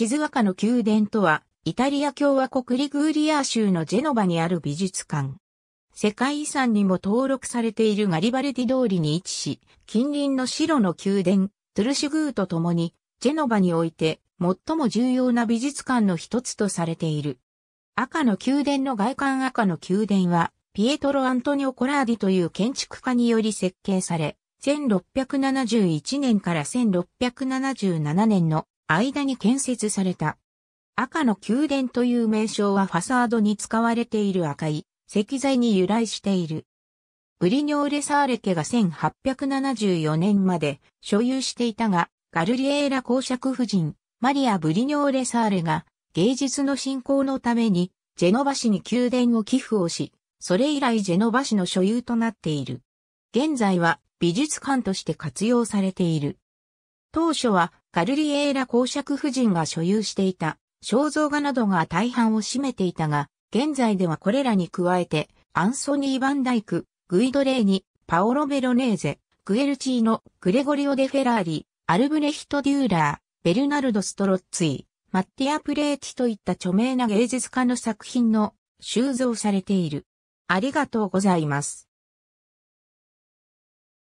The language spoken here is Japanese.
静岡の宮殿とは、イタリア共和国リグーリア州のジェノバにある美術館。世界遺産にも登録されているガリバルディ通りに位置し、近隣の白の宮殿、トゥルシュグーと共に、ジェノバにおいて最も重要な美術館の一つとされている。赤の宮殿の外観赤の宮殿は、ピエトロ・アントニオ・コラーディという建築家により設計され、1671年から1677年の間に建設された。赤の宮殿という名称はファサードに使われている赤い石材に由来している。ブリニョーレ・サーレ家が1874年まで所有していたが、ガルリエーラ公爵夫人、マリア・ブリニョーレ・サーレが芸術の振興のためにジェノバ市に宮殿を寄付をし、それ以来ジェノバ市の所有となっている。現在は美術館として活用されている。当初はカルリエーラ公爵夫人が所有していた肖像画などが大半を占めていたが、現在ではこれらに加えて、アンソニー・バンダイク、グイド・レーニ、パオロ・ベロネーゼ、グエルチーノ、グレゴリオ・デ・フェラーリ、アルブレヒト・デューラー、ベルナルド・ストロッツィ、マッティア・プレーチといった著名な芸術家の作品の収蔵されている。ありがとうございます。